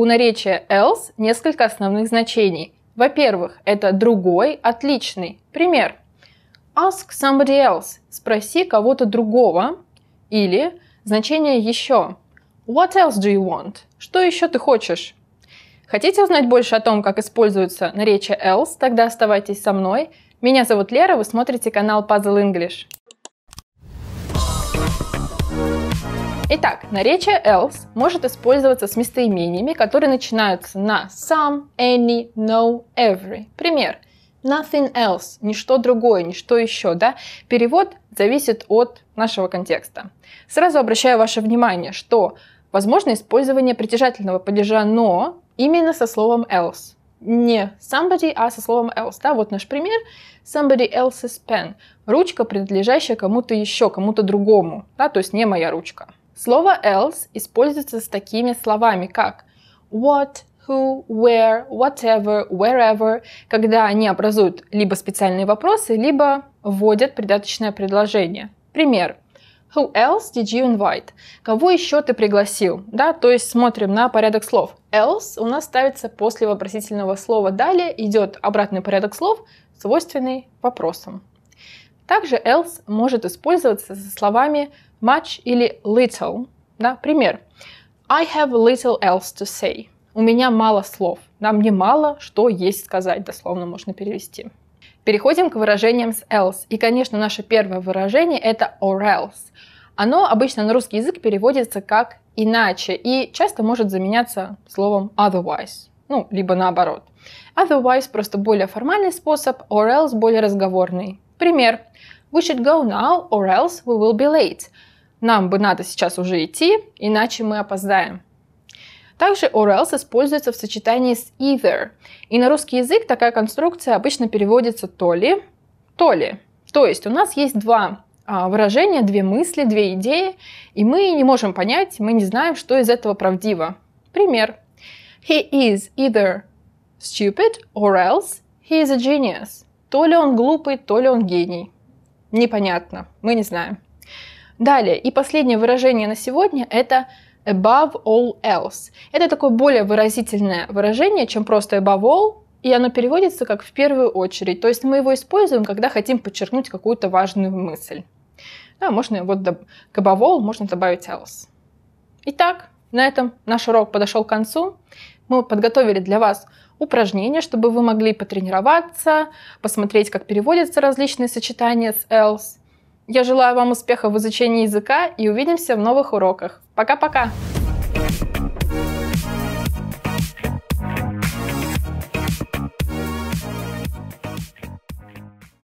У наречия else несколько основных значений. Во-первых, это другой, отличный. Пример. Ask somebody else. Спроси кого-то другого. Или значение еще. What else do you want? Что еще ты хочешь? Хотите узнать больше о том, как используются наречия else? Тогда оставайтесь со мной. Меня зовут Лера, вы смотрите канал Puzzle English. Итак, наречие else может использоваться с местоимениями, которые начинаются на some, any, no, every. Пример. Nothing else, ничто другое, ничто еще, да? Перевод зависит от нашего контекста. Сразу обращаю ваше внимание, что возможно использование притяжательного падежа но именно со словом else не somebody, а со словом else. Да, вот наш пример. Somebody else's pen. Ручка, принадлежащая кому-то еще, кому-то другому. Да, то есть не моя ручка. Слово else используется с такими словами, как what, who, where, whatever, wherever, когда они образуют либо специальные вопросы, либо вводят придаточное предложение. Пример. Who else did you invite? Кого еще ты пригласил? Да, то есть смотрим на порядок слов. Else у нас ставится после вопросительного слова. Далее идет обратный порядок слов, свойственный вопросам. Также else может использоваться со словами much или little. Да? Пример. I have little else to say. У меня мало слов. Нам не мало, что есть сказать, дословно можно перевести. Переходим к выражениям с else. И, конечно, наше первое выражение это or else. Оно обычно на русский язык переводится как иначе и часто может заменяться словом otherwise, ну, либо наоборот. Otherwise просто более формальный способ, or else более разговорный. Пример. We should go now or else we will be late. Нам бы надо сейчас уже идти, иначе мы опоздаем. Также or else используется в сочетании с either. И на русский язык такая конструкция обычно переводится то ли, то ли. То есть у нас есть два а, выражения, две мысли, две идеи, и мы не можем понять, мы не знаем, что из этого правдиво. Пример. He is either stupid or else he is a genius. То ли он глупый, то ли он гений. Непонятно, мы не знаем. Далее, и последнее выражение на сегодня – это above all else. Это такое более выразительное выражение, чем просто above all, и оно переводится как в первую очередь. То есть мы его используем, когда хотим подчеркнуть какую-то важную мысль. Да, можно вот к above all можно добавить else. Итак, на этом наш урок подошел к концу. Мы подготовили для вас упражнения, чтобы вы могли потренироваться, посмотреть, как переводятся различные сочетания с else. Я желаю вам успехов в изучении языка и увидимся в новых уроках. Пока-пока!